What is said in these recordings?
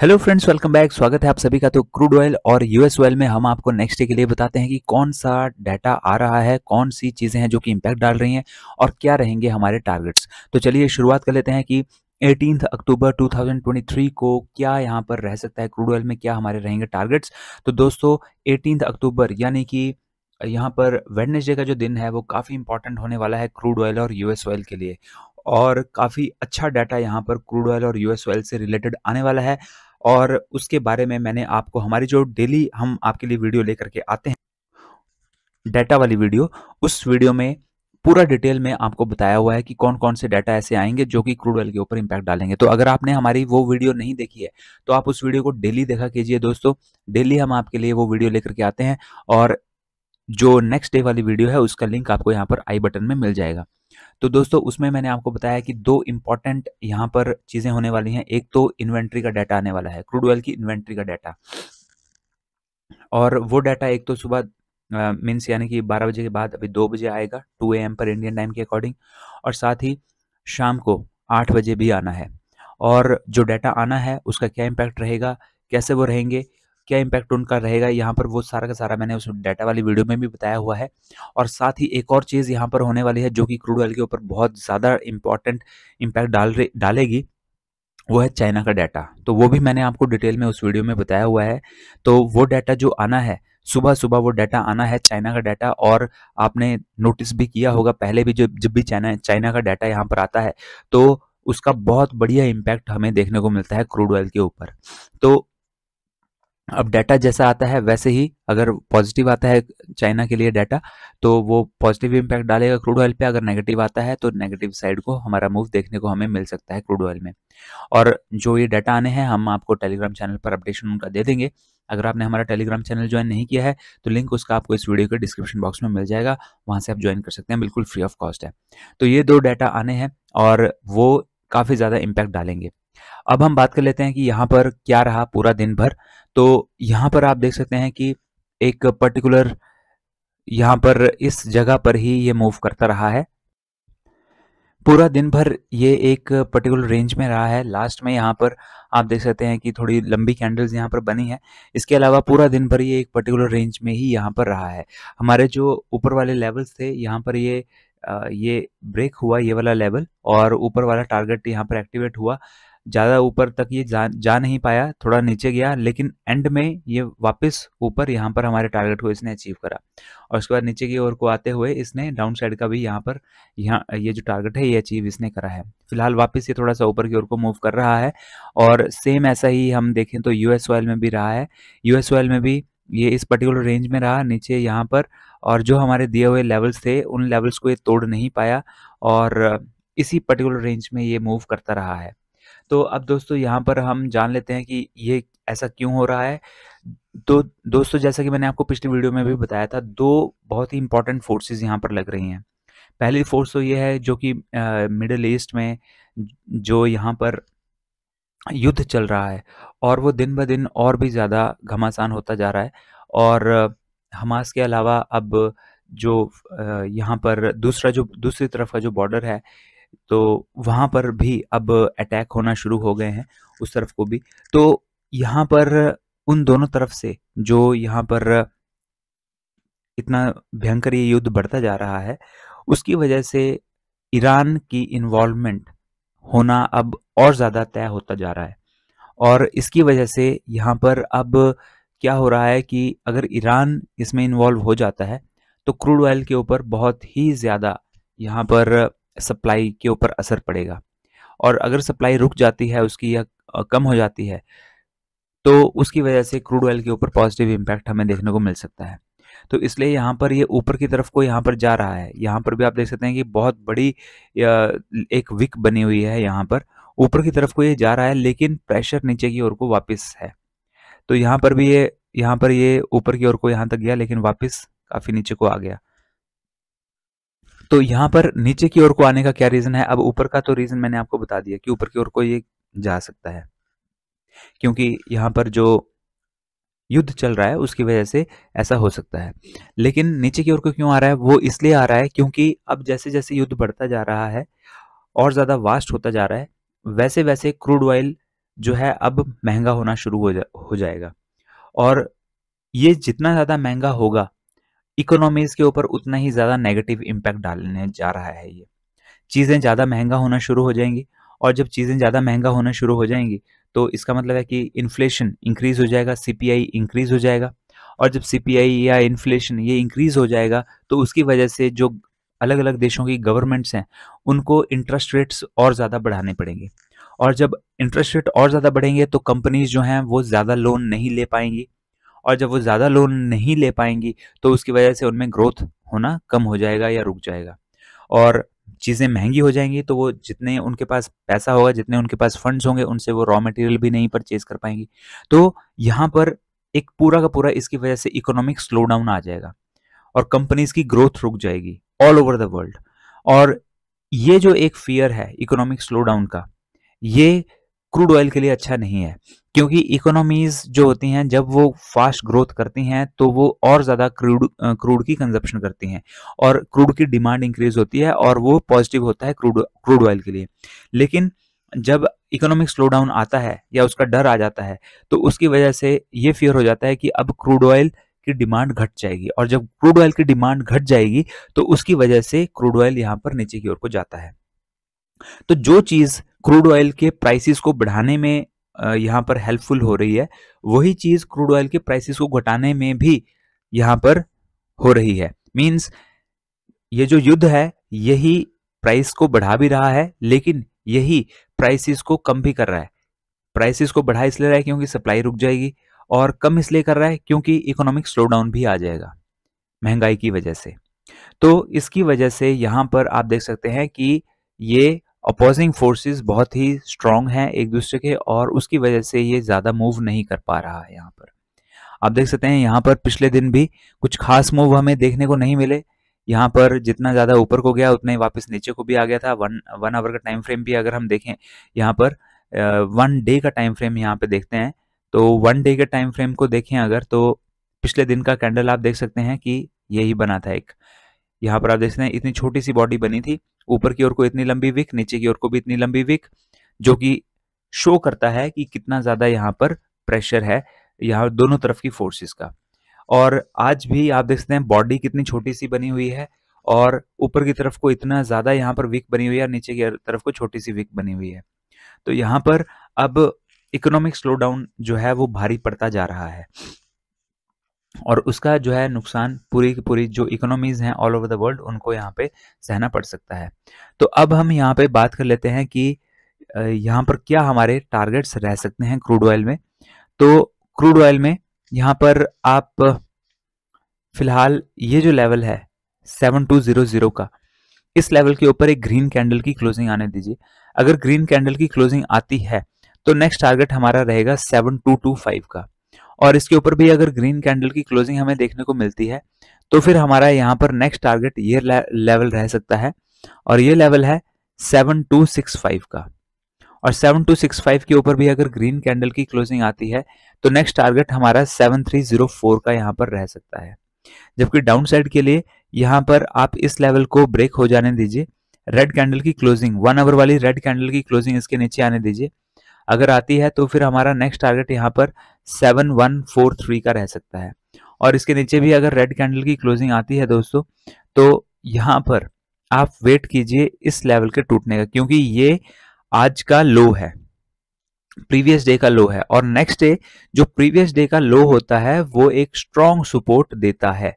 hello friends welcome back स्वागत है आप सभी का तो क्रूड ऑयल और यूएस ऑयल में हम आपको नेक्स्ट डे के लिए बताते हैं कि कौन सा डाटा आ रहा है कौन सी चीज़ें हैं जो कि इम्पैक्ट डाल रही हैं और क्या रहेंगे हमारे टारगेट्स तो चलिए शुरुआत कर लेते हैं कि 18th अक्टूबर 2023 को क्या यहाँ पर रह सकता है क्रूड ऑयल में क्या हमारे रहेंगे टारगेट्स तो दोस्तों एटीन अक्टूबर यानी कि यहाँ पर वेडनेसडे का जो दिन है वो काफ़ी इंपॉर्टेंट होने वाला है क्रूड ऑयल और यूएस ऑयल के लिए और काफ़ी अच्छा डाटा यहाँ पर क्रूड ऑयल और यूएस ऑयल से रिलेटेड आने वाला है और उसके बारे में मैंने आपको हमारी जो डेली हम आपके लिए वीडियो लेकर के आते हैं डाटा वाली वीडियो उस वीडियो में पूरा डिटेल में आपको बताया हुआ है कि कौन कौन से डाटा ऐसे आएंगे जो कि क्रूड ऑयल के ऊपर इम्पैक्ट डालेंगे तो अगर आपने हमारी वो वीडियो नहीं देखी है तो आप उस वीडियो को डेली देखा कीजिए दोस्तों डेली हम आपके लिए वो वीडियो लेकर के आते हैं और जो नेक्स्ट डे वाली वीडियो है उसका लिंक आपको यहाँ पर आई बटन में मिल जाएगा तो दोस्तों उसमें मैंने आपको बताया कि दो इंपॉर्टेंट यहाँ पर चीज़ें होने वाली हैं एक तो इन्वेंट्री का डाटा आने वाला है क्रूड ऑयल की इन्वेंट्री का डाटा और वो डाटा एक तो सुबह मीन्स यानी कि बारह बजे के बाद अभी दो बजे आएगा टू एम पर इंडियन टाइम के अकॉर्डिंग और साथ ही शाम को आठ बजे भी आना है और जो डाटा आना है उसका क्या इम्पैक्ट रहेगा कैसे वो रहेंगे क्या इम्पैक्ट उनका रहेगा यहाँ पर वो सारा का सारा मैंने उस डाटा वाली वीडियो में भी बताया हुआ है और साथ ही एक और चीज़ यहाँ पर होने वाली है जो कि क्रूड ऑयल के ऊपर बहुत ज़्यादा इंपॉर्टेंट इम्पैक्ट डाल डालेगी वो है चाइना का डाटा तो वो भी मैंने आपको डिटेल में उस वीडियो में बताया हुआ है तो वो डाटा जो आना है सुबह सुबह वो डाटा आना है चाइना का डाटा और आपने नोटिस भी किया होगा पहले भी जो जब भी चाइना चाइना का डाटा यहाँ पर आता है तो उसका बहुत बढ़िया इम्पैक्ट हमें देखने को मिलता है क्रूड ऑयल के ऊपर तो अब डाटा जैसा आता है वैसे ही अगर पॉजिटिव आता है चाइना के लिए डाटा तो वो पॉजिटिव इम्पैक्ट डालेगा क्रूड ऑयल पे अगर नेगेटिव आता है तो नेगेटिव साइड को हमारा मूव देखने को हमें मिल सकता है क्रूड ऑयल में और जो ये डाटा आने हैं हम आपको टेलीग्राम चैनल पर अपडेशन उनका दे देंगे अगर आपने हमारा टेलीग्राम चैनल ज्वाइन नहीं किया है तो लिंक उसका आपको इस वीडियो के डिस्क्रिप्शन बॉक्स में मिल जाएगा वहाँ से आप ज्वाइन कर सकते हैं बिल्कुल फ्री ऑफ कॉस्ट है तो ये दो डाटा आने हैं और वो काफ़ी ज़्यादा इम्पैक्ट डालेंगे अब हम बात कर लेते हैं कि यहाँ पर क्या रहा पूरा दिन भर तो यहाँ पर आप देख सकते हैं कि एक पर्टिकुलर यहाँ पर इस जगह पर ही ये मूव करता रहा है पूरा दिन भर ये एक पर्टिकुलर रेंज में रहा है लास्ट में यहाँ पर आप देख सकते हैं कि थोड़ी लंबी कैंडल्स यहाँ पर बनी है इसके अलावा पूरा दिन भर ये एक पर्टिकुलर रेंज में ही यहाँ पर रहा है हमारे जो ऊपर वाले लेवल्स थे यहाँ पर ये ये ब्रेक हुआ ये वाला लेवल और ऊपर वाला टारगेट यहाँ पर एक्टिवेट हुआ ज़्यादा ऊपर तक ये जा जा नहीं पाया थोड़ा नीचे गया लेकिन एंड में ये वापस ऊपर यहाँ पर हमारे टारगेट को इसने अचीव करा और उसके बाद नीचे की ओर को आते हुए इसने डाउन साइड का भी यहाँ पर यहाँ ये जो टारगेट है ये अचीव इसने करा है फिलहाल वापस ये थोड़ा सा ऊपर की ओर को मूव कर रहा है और सेम ऐसा ही हम देखें तो यूएस ऑयल में भी रहा है यूएस ऑयल में भी ये इस पर्टिकुलर रेंज में रहा नीचे यहाँ पर और जो हमारे दिए हुए लेवल्स थे उन लेवल्स को ये तोड़ नहीं पाया और इसी पर्टिकुलर रेंज में ये मूव करता रहा है तो अब दोस्तों यहाँ पर हम जान लेते हैं कि ये ऐसा क्यों हो रहा है तो दोस्तों जैसा कि मैंने आपको पिछली वीडियो में भी बताया था दो बहुत ही इंपॉर्टेंट फोर्सेज यहाँ पर लग रही हैं पहली फोर्स तो ये है जो कि मिडल ईस्ट में जो यहाँ पर युद्ध चल रहा है और वो दिन ब दिन और भी ज़्यादा घमासान होता जा रहा है और हमास के अलावा अब जो यहाँ पर दूसरा जो दूसरी तरफ का जो बॉर्डर है तो वहाँ पर भी अब अटैक होना शुरू हो गए हैं उस तरफ को भी तो यहाँ पर उन दोनों तरफ से जो यहाँ पर इतना भयंकर ये युद्ध बढ़ता जा रहा है उसकी वजह से ईरान की इन्वॉल्वमेंट होना अब और ज़्यादा तय होता जा रहा है और इसकी वजह से यहाँ पर अब क्या हो रहा है कि अगर ईरान इसमें इन्वॉल्व हो जाता है तो क्रूड ऑयल के ऊपर बहुत ही ज़्यादा यहाँ पर सप्लाई के ऊपर असर पड़ेगा और अगर सप्लाई रुक जाती है उसकी या कम हो जाती है तो उसकी वजह से क्रूड ऑयल के ऊपर पॉजिटिव इम्पैक्ट हमें देखने को मिल सकता है तो इसलिए यहाँ पर ये ऊपर की तरफ को यहाँ पर जा रहा है यहाँ पर भी आप देख सकते हैं कि बहुत बड़ी एक विक बनी हुई है यहाँ पर ऊपर की तरफ को ये जा रहा है लेकिन प्रेशर नीचे की ओर को वापस है तो यहाँ पर भी ये यहाँ पर ये ऊपर की ओर को यहाँ तक गया लेकिन वापस काफ़ी नीचे को आ गया तो यहाँ पर नीचे की ओर को आने का क्या रीजन है अब ऊपर का तो रीजन मैंने आपको बता दिया कि ऊपर की ओर को ये जा सकता है क्योंकि यहाँ पर जो युद्ध चल रहा है उसकी वजह से ऐसा हो सकता है लेकिन नीचे की ओर को क्यों आ रहा है वो इसलिए आ रहा है क्योंकि अब जैसे जैसे युद्ध बढ़ता जा रहा है और ज़्यादा वास्ट होता जा रहा है वैसे वैसे क्रूड ऑयल जो है अब महंगा होना शुरू हो, जा, हो जाएगा और ये जितना ज़्यादा महंगा होगा इकोनॉमीज के ऊपर उतना ही ज़्यादा नेगेटिव इम्पैक्ट डालने जा रहा है ये चीज़ें ज़्यादा महंगा होना शुरू हो जाएंगी और जब चीज़ें ज़्यादा महंगा होना शुरू हो जाएंगी तो इसका मतलब है कि इन्फ्लेशन इंक्रीज़ हो जाएगा सीपीआई इंक्रीज़ हो जाएगा और जब सीपीआई या इन्फ्लेशन ये इंक्रीज़ हो जाएगा तो उसकी वजह से जो अलग अलग देशों की गवर्नमेंट्स हैं उनको इंटरेस्ट रेट्स और ज़्यादा बढ़ाने पड़ेंगे और जब इंटरेस्ट रेट और ज़्यादा बढ़ेंगे तो कंपनीज जो हैं वो ज़्यादा लोन नहीं ले पाएंगी और जब वो ज़्यादा लोन नहीं ले पाएंगी तो उसकी वजह से उनमें ग्रोथ होना कम हो जाएगा या रुक जाएगा और चीज़ें महंगी हो जाएंगी तो वो जितने उनके पास पैसा होगा जितने उनके पास फंड्स होंगे उनसे वो रॉ मटेरियल भी नहीं परचेज कर पाएंगी तो यहाँ पर एक पूरा का पूरा इसकी वजह से इकोनॉमिक स्लो डाउन आ जाएगा और कंपनीज की ग्रोथ रुक जाएगी ऑल ओवर द वर्ल्ड और ये जो एक फियर है इकोनॉमिक स्लो डाउन का ये क्रूड ऑयल के लिए अच्छा नहीं है क्योंकि इकोनॉमीज़ जो होती हैं जब वो फास्ट ग्रोथ करती हैं तो वो और ज़्यादा क्रूड क्रूड की कंजप्शन करती हैं और क्रूड की डिमांड इंक्रीज होती है और वो पॉजिटिव होता है क्रूड क्रूड ऑयल के लिए लेकिन जब इकोनॉमिक स्लो डाउन आता है या उसका डर आ जाता है तो उसकी वजह से ये फियर हो जाता है कि अब क्रूड ऑयल की डिमांड घट जाएगी और जब क्रूड ऑयल की डिमांड घट जाएगी तो उसकी वजह से क्रूड ऑयल यहाँ पर नीचे की ओर को जाता है तो जो चीज़ क्रूड ऑयल के प्राइसिस को बढ़ाने में यहाँ पर हेल्पफुल हो रही है वही चीज़ क्रूड ऑयल के प्राइसेस को घटाने में भी यहाँ पर हो रही है मीन्स ये जो युद्ध है यही प्राइस को बढ़ा भी रहा है लेकिन यही प्राइसेस को कम भी कर रहा है प्राइसेस को बढ़ा इसलिए रहा है क्योंकि सप्लाई रुक जाएगी और कम इसलिए कर रहा है क्योंकि इकोनॉमिक स्लो डाउन भी आ जाएगा महंगाई की वजह से तो इसकी वजह से यहाँ पर आप देख सकते हैं कि ये अपोजिंग फोर्सेस बहुत ही स्ट्रांग हैं एक दूसरे के और उसकी वजह से ये ज़्यादा मूव नहीं कर पा रहा है यहाँ पर आप देख सकते हैं यहाँ पर पिछले दिन भी कुछ खास मूव हमें देखने को नहीं मिले यहाँ पर जितना ज़्यादा ऊपर को गया उतना ही वापस नीचे को भी आ गया था वन वन आवर का टाइम फ्रेम भी अगर हम देखें यहाँ पर वन डे का टाइम फ्रेम यहाँ पर देखते हैं तो वन डे के टाइम फ्रेम को देखें अगर तो पिछले दिन का कैंडल आप देख सकते हैं कि यही बना था एक यहाँ पर आप देख सकते हैं इतनी छोटी सी बॉडी बनी थी ऊपर की ओर को इतनी लंबी विक नीचे की ओर को भी इतनी लंबी विक जो कि शो करता है कि कितना ज़्यादा यहाँ पर प्रेशर है यहाँ दोनों तरफ की फोर्सेस का और आज भी आप देख सकते हैं बॉडी कितनी छोटी सी बनी हुई है और ऊपर की तरफ को इतना ज़्यादा यहाँ पर विक बनी हुई है और नीचे की तरफ को छोटी सी विक बनी हुई है तो यहाँ पर अब इकोनॉमिक स्लो डाउन जो है वो भारी पड़ता जा रहा है और उसका जो है नुकसान पूरी की पूरी जो इकोनॉमीज़ हैं ऑल ओवर द वर्ल्ड उनको यहाँ पे सहना पड़ सकता है तो अब हम यहाँ पे बात कर लेते हैं कि यहाँ पर क्या हमारे टारगेट्स रह सकते हैं क्रूड ऑयल में तो क्रूड ऑयल में यहाँ पर आप फिलहाल ये जो लेवल है सेवन टू जीरो जीरो का इस लेवल के ऊपर एक ग्रीन कैंडल की क्लोजिंग आने दीजिए अगर ग्रीन कैंडल की क्लोजिंग आती है तो नेक्स्ट टारगेट हमारा रहेगा सेवन टू टू फाइव का और इसके ऊपर भी अगर ग्रीन कैंडल की क्लोजिंग हमें देखने को मिलती है तो फिर हमारा यहाँ पर नेक्स्ट टारगेट ये लेवल रह सकता है और ये लेवल है 7265 का और 7265 के ऊपर भी अगर ग्रीन कैंडल की क्लोजिंग आती है तो नेक्स्ट टारगेट हमारा 7304 का यहाँ पर रह सकता है जबकि डाउन साइड के लिए यहाँ पर आप इस लेवल को ब्रेक हो जाने दीजिए रेड कैंडल की क्लोजिंग वन आवर वाली रेड कैंडल की क्लोजिंग इसके नीचे आने दीजिए अगर आती है तो फिर हमारा नेक्स्ट टारगेट यहाँ पर सेवन वन फोर थ्री का रह सकता है और इसके नीचे भी अगर रेड कैंडल की क्लोजिंग आती है दोस्तों तो यहाँ पर आप वेट कीजिए इस लेवल के टूटने का क्योंकि ये आज का लो है प्रीवियस डे का लो है और नेक्स्ट डे जो प्रीवियस डे का लो होता है वो एक स्ट्रॉन्ग सपोर्ट देता है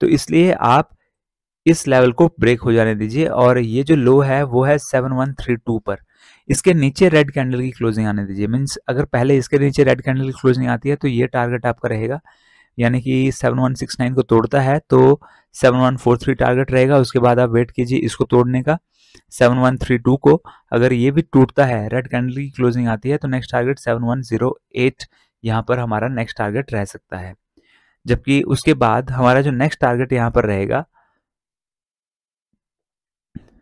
तो इसलिए आप इस लेवल को ब्रेक हो जाने दीजिए और ये जो लो है वो है 7132 पर इसके नीचे रेड कैंडल की क्लोजिंग आने दीजिए मीन्स अगर पहले इसके नीचे रेड कैंडल की क्लोजिंग आती है तो ये टारगेट आपका रहेगा यानी कि 7169 को तोड़ता है तो 7143 टारगेट रहेगा उसके बाद आप वेट कीजिए इसको तोड़ने का 7132 को अगर ये भी टूटता है रेड कैंडल की क्लोजिंग आती है तो नेक्स्ट टारगेट 7108 यहाँ पर हमारा नेक्स्ट टारगेट रह सकता है जबकि उसके बाद हमारा जो नेक्स्ट टारगेट यहाँ पर रहेगा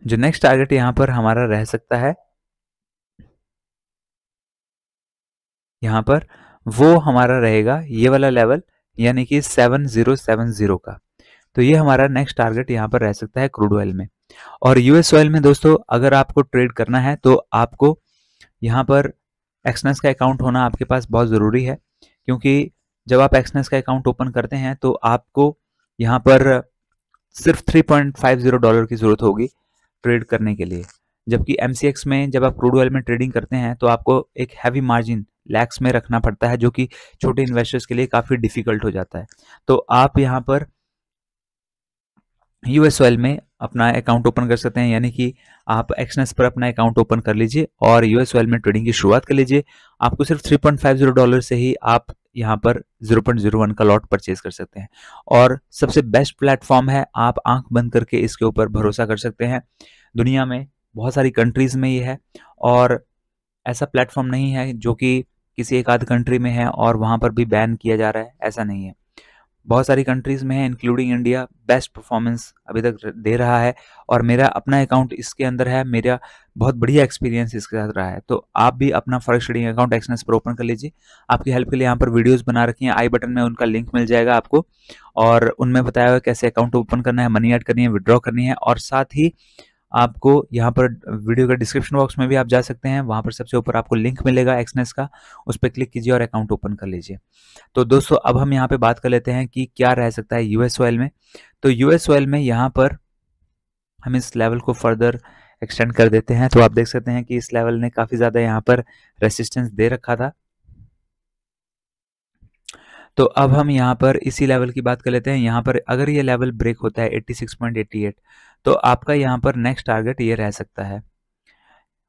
जो नेक्स्ट टारगेट यहाँ पर हमारा रह सकता है यहाँ पर वो हमारा रहेगा ये वाला लेवल यानी कि सेवन जीरो सेवन जीरो का तो ये हमारा नेक्स्ट टारगेट यहाँ पर रह सकता है क्रूड ऑयल में और यूएस ऑयल में दोस्तों अगर आपको ट्रेड करना है तो आपको यहाँ पर एक्सनेस का अकाउंट होना आपके पास बहुत ज़रूरी है क्योंकि जब आप एक्सनेस का अकाउंट ओपन करते हैं तो आपको यहाँ पर सिर्फ 3.50 डॉलर की ज़रूरत होगी ट्रेड करने के लिए जबकि एमसीएक्स में जब आप क्रूड ऑयल में ट्रेडिंग करते हैं तो आपको एक हैवी मार्जिन लैक्स में रखना पड़ता है जो कि छोटे इन्वेस्टर्स के लिए काफ़ी डिफिकल्ट हो जाता है तो आप यहाँ पर यूएस ऑयल में अपना अकाउंट ओपन कर सकते हैं यानी कि आप एक्सनेस पर अपना अकाउंट ओपन कर लीजिए और यूएस ऑयल में ट्रेडिंग की शुरुआत कर लीजिए आपको सिर्फ 3.50 डॉलर से ही आप यहाँ पर 0.01 का लॉट परचेज कर सकते हैं और सबसे बेस्ट प्लेटफॉर्म है आप आंख बंद करके इसके ऊपर भरोसा कर सकते हैं दुनिया में बहुत सारी कंट्रीज में ये है और ऐसा प्लेटफॉर्म नहीं है जो कि किसी एक आध कंट्री में है और वहाँ पर भी बैन किया जा रहा है ऐसा नहीं है बहुत सारी कंट्रीज़ में है इंक्लूडिंग इंडिया बेस्ट परफॉर्मेंस अभी तक दे रहा है और मेरा अपना अकाउंट इसके अंदर है मेरा बहुत बढ़िया एक्सपीरियंस इसके साथ रहा है तो आप भी अपना फॉरेक्स ट्रेडिंग अकाउंट एक्सनेस पर ओपन कर लीजिए आपकी हेल्प के लिए यहाँ पर वीडियोस बना रखी हैं आई बटन में उनका लिंक मिल जाएगा आपको और उनमें बताया हुआ कैसे अकाउंट ओपन करना है मनी ऐड करनी है विड्रॉ करनी है और साथ ही आपको यहाँ पर वीडियो का डिस्क्रिप्शन बॉक्स में भी आप जा सकते हैं वहाँ पर सबसे ऊपर आपको लिंक मिलेगा एक्सनेस का उस पर क्लिक कीजिए और अकाउंट ओपन कर लीजिए तो दोस्तों अब हम यहाँ पे बात कर लेते हैं कि क्या रह सकता है यूएस ऑयल में तो यूएस ऑयल में यहाँ पर हम इस लेवल को फर्दर एक्सटेंड कर देते हैं तो आप देख सकते हैं कि इस लेवल ने काफ़ी ज़्यादा यहाँ पर रेसिस्टेंस दे रखा था तो अब हम यहाँ पर इसी लेवल की बात कर लेते हैं यहाँ पर अगर ये लेवल ब्रेक होता है 86.88 तो आपका यहाँ पर नेक्स्ट टारगेट ये रह सकता है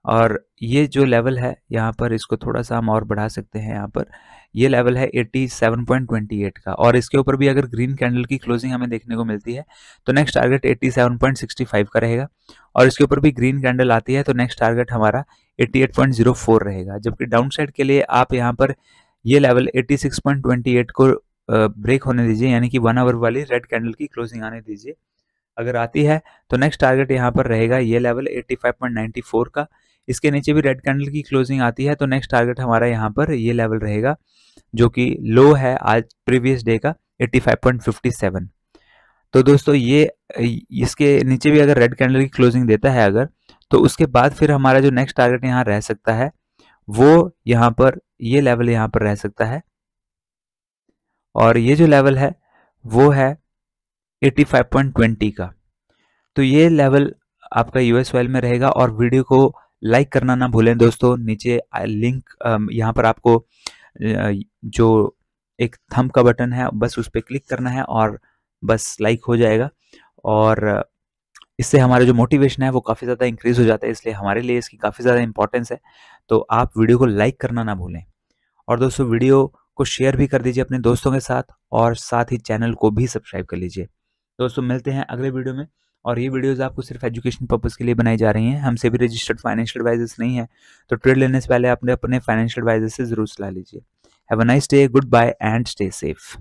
और ये जो लेवल है यहाँ पर इसको थोड़ा सा हम और बढ़ा सकते हैं यहाँ पर ये लेवल है 87.28 का और इसके ऊपर भी अगर ग्रीन कैंडल की क्लोजिंग हमें देखने को मिलती है तो नेक्स्ट टारगेट 87.65 का रहेगा और इसके ऊपर भी ग्रीन कैंडल आती है तो नेक्स्ट टारगेट हमारा 88.04 रहेगा जबकि डाउन साइड के लिए आप यहाँ पर ये लेवल 86.28 को ब्रेक होने दीजिए यानी कि वन आवर वाली रेड कैंडल की क्लोजिंग आने दीजिए अगर आती है तो नेक्स्ट टारगेट यहाँ पर रहेगा ये लेवल 85.94 का इसके नीचे भी रेड कैंडल की क्लोजिंग आती है तो नेक्स्ट टारगेट हमारा यहाँ पर ये लेवल रहेगा जो कि लो है आज प्रीवियस डे का 85.57 तो दोस्तों ये इसके नीचे भी अगर रेड कैंडल की क्लोजिंग देता है अगर तो उसके बाद फिर हमारा जो नेक्स्ट टारगेट यहाँ रह सकता है वो यहाँ पर ये लेवल यहाँ पर रह सकता है और ये जो लेवल है वो है 85.20 का तो ये लेवल आपका यूएस ऑयल में रहेगा और वीडियो को लाइक करना ना भूलें दोस्तों नीचे लिंक यहाँ पर आपको जो एक थम का बटन है बस उस पर क्लिक करना है और बस लाइक हो जाएगा और इससे हमारा जो मोटिवेशन है वो काफ़ी ज़्यादा इंक्रीज़ हो जाता है इसलिए हमारे लिए इसकी काफ़ी ज़्यादा इंपॉर्टेंस है तो आप वीडियो को लाइक करना ना भूलें और दोस्तों वीडियो को शेयर भी कर दीजिए अपने दोस्तों के साथ और साथ ही चैनल को भी सब्सक्राइब कर लीजिए दोस्तों मिलते हैं अगले वीडियो में और ये वीडियोज़ आपको सिर्फ एजुकेशन पर्पज़ के लिए बनाई जा रही हैं हमसे भी रजिस्टर्ड फाइनेंशियल एडवाइजर्स नहीं है तो ट्रेड लेने से पहले अपने अपने फाइनेंशियल एडवाइजर से ज़रूर सलाह लीजिए have a nice day goodbye and stay safe